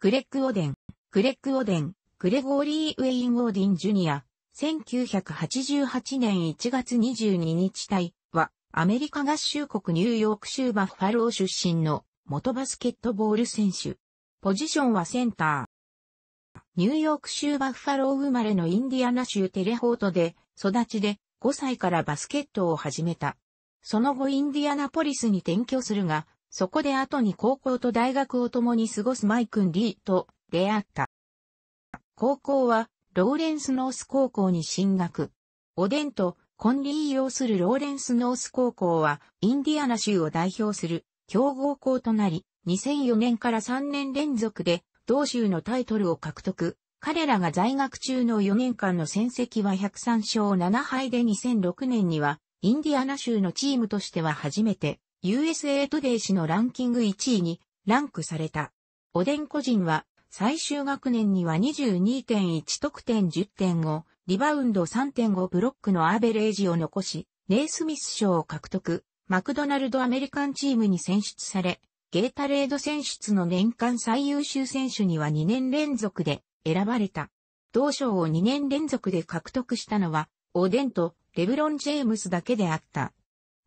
グレッグ・オデン、グレッグ・オデン、グレゴーリー・ウェイン・オーディン・ジュニア、1988年1月22日隊は、アメリカ合衆国ニューヨーク州バッファロー出身の元バスケットボール選手。ポジションはセンター。ニューヨーク州バッファロー生まれのインディアナ州テレホートで育ちで5歳からバスケットを始めた。その後インディアナポリスに転居するが、そこで後に高校と大学を共に過ごすマイクン・リーと出会った。高校はローレンスノース高校に進学。おでんとコンリー擁するローレンスノース高校はインディアナ州を代表する強豪校となり、2004年から3年連続で同州のタイトルを獲得。彼らが在学中の4年間の戦績は103勝7敗で2006年にはインディアナ州のチームとしては初めて USA トゥデイ誌のランキング1位にランクされた。おでん個人は最終学年には22.1得点10.5、リバウンド3.5ブロックのアーベレージを残し、ネイスミス賞を獲得、マクドナルドアメリカンチームに選出され、ゲータレード選出の年間最優秀選手には2年連続で選ばれた。同賞を2年連続で獲得したのは、オデンとレブロン・ジェームスだけであった。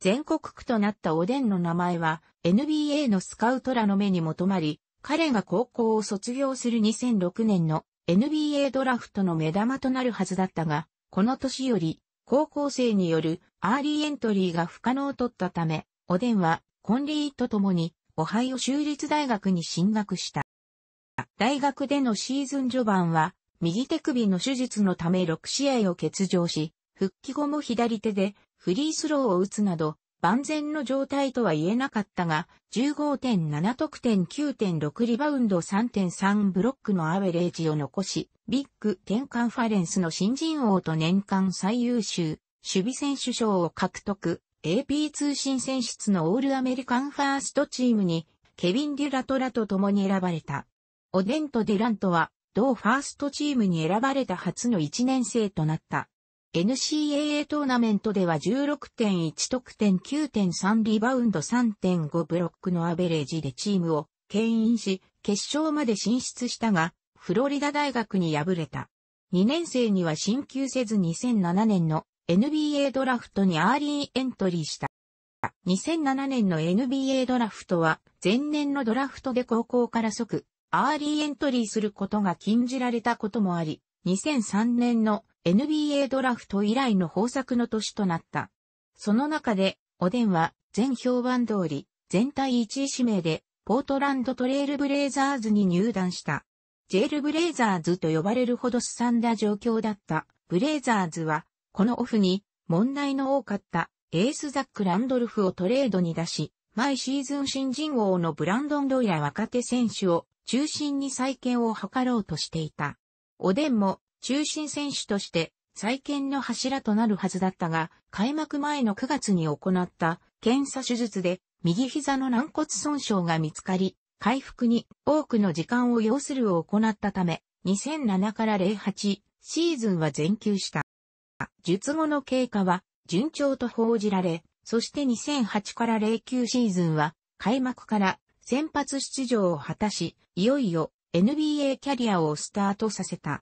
全国区となったおでんの名前は NBA のスカウトらの目にも留まり、彼が高校を卒業する2006年の NBA ドラフトの目玉となるはずだったが、この年より高校生によるアーリーエントリーが不可能とったため、おでんはコンリーと共にオハイオ州立大学に進学した。大学でのシーズン序盤は、右手首の手術のため6試合を欠場し、復帰後も左手でフリースローを打つなど、万全の状態とは言えなかったが、15.7得点9.6リバウンド3.3ブロックのアベレージを残し、ビッグ10カンファレンスの新人王と年間最優秀、守備選手賞を獲得、AP 通信選出のオールアメリカンファーストチームに、ケビン・デュラトラと共に選ばれた。オデンとデュラントは、同ファーストチームに選ばれた初の1年生となった。NCAA トーナメントでは16.1得点9.3リバウンド3.5ブロックのアベレージでチームを牽引し、決勝まで進出したが、フロリダ大学に敗れた。2年生には進級せず2007年の NBA ドラフトにアーリーエントリーした。2007年の NBA ドラフトは前年のドラフトで高校から即アーリーエントリーすることが禁じられたこともあり、2003年の NBA ドラフト以来の豊作の年となった。その中で、おでんは全評判通り、全体1位指名で、ポートランドトレイルブレイザーズに入団した。ジェールブレイザーズと呼ばれるほどすさんだ状況だったブレイザーズは、このオフに問題の多かったエースザック・ランドルフをトレードに出し、毎シーズン新人王のブランドン・ロイら若手選手を中心に再建を図ろうとしていた。おでんも中心選手として再建の柱となるはずだったが、開幕前の9月に行った検査手術で右膝の軟骨損傷が見つかり、回復に多くの時間を要するを行ったため、2007から08シーズンは全休した。術後の経過は順調と報じられ、そして2008から09シーズンは開幕から先発出場を果たし、いよいよ NBA キャリアをスタートさせた。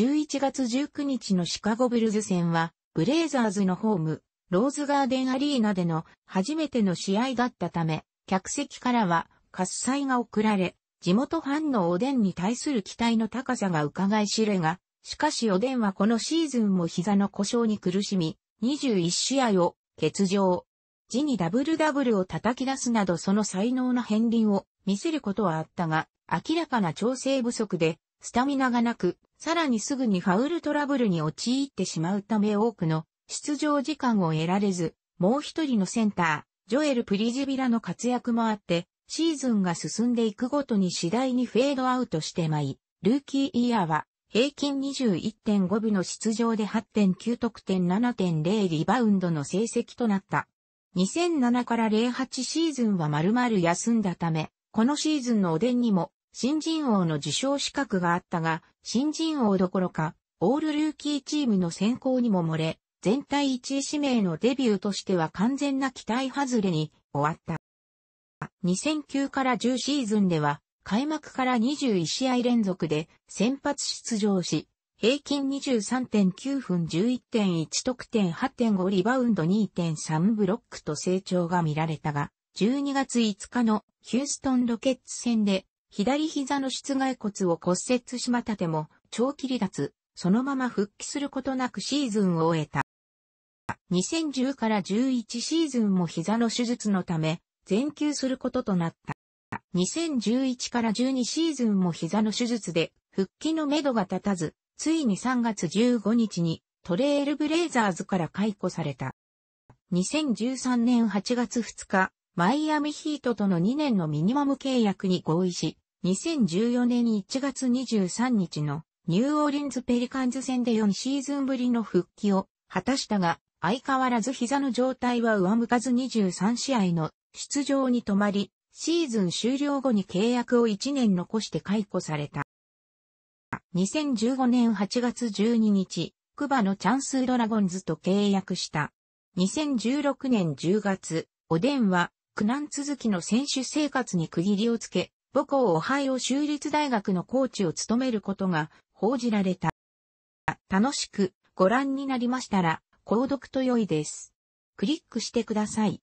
11月19日のシカゴブルズ戦は、ブレイザーズのホーム、ローズガーデンアリーナでの初めての試合だったため、客席からは喝采が送られ、地元ファンのおでんに対する期待の高さが伺い知れが、しかしおでんはこのシーズンも膝の故障に苦しみ、21試合を欠場。地にダブルダブルを叩き出すなどその才能の片鱗を見せることはあったが、明らかな調整不足で、スタミナがなく、さらにすぐにファウルトラブルに陥ってしまうため多くの出場時間を得られず、もう一人のセンター、ジョエル・プリジビラの活躍もあって、シーズンが進んでいくごとに次第にフェードアウトしてまい、ルーキーイヤーは平均21.5部の出場で8.9得点7.0リバウンドの成績となった。2007から08シーズンは丸々休んだため、このシーズンのおでんにも新人王の受賞資格があったが、新人王どころか、オールルーキーチームの選考にも漏れ、全体1位指名のデビューとしては完全な期待外れに終わった。2009から10シーズンでは、開幕から21試合連続で先発出場し、平均23.9分11.1得点8.5リバウンド2.3ブロックと成長が見られたが、12月5日のヒューストンロケッツ戦で左膝の室外骨を骨折しまたても、長期離脱、そのまま復帰することなくシーズンを終えた。2010から11シーズンも膝の手術のため、全休することとなった。2011から12シーズンも膝の手術で復帰のめどが立たず、ついに3月15日にトレールブレイザーズから解雇された。2013年8月2日、マイアミヒートとの2年のミニマム契約に合意し、2014年1月23日のニューオーリンズペリカンズ戦で4シーズンぶりの復帰を果たしたが、相変わらず膝の状態は上向かず23試合の出場に止まり、シーズン終了後に契約を1年残して解雇された。2015年8月12日、クバのチャンスドラゴンズと契約した。2016年10月、おでんは苦難続きの選手生活に区切りをつけ、母校オハイオ州立大学のコーチを務めることが報じられた。楽しくご覧になりましたら、購読と良いです。クリックしてください。